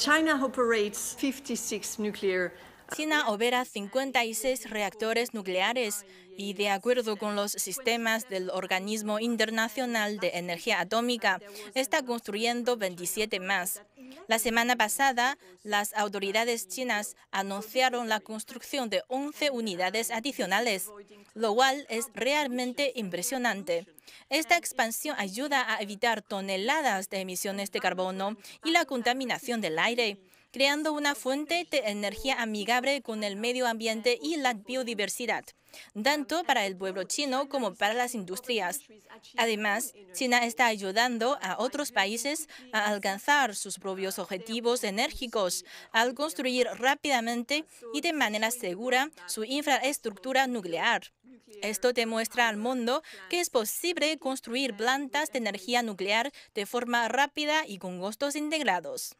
China operates 56 nuclear China opera 56 reactores nucleares y de acuerdo con los sistemas del Organismo Internacional de Energía Atómica, está construyendo 27 más. La semana pasada, las autoridades chinas anunciaron la construcción de 11 unidades adicionales, lo cual es realmente impresionante. Esta expansión ayuda a evitar toneladas de emisiones de carbono y la contaminación del aire creando una fuente de energía amigable con el medio ambiente y la biodiversidad tanto para el pueblo chino como para las industrias. Además, China está ayudando a otros países a alcanzar sus propios objetivos enérgicos al construir rápidamente y de manera segura su infraestructura nuclear. Esto demuestra al mundo que es posible construir plantas de energía nuclear de forma rápida y con costos integrados.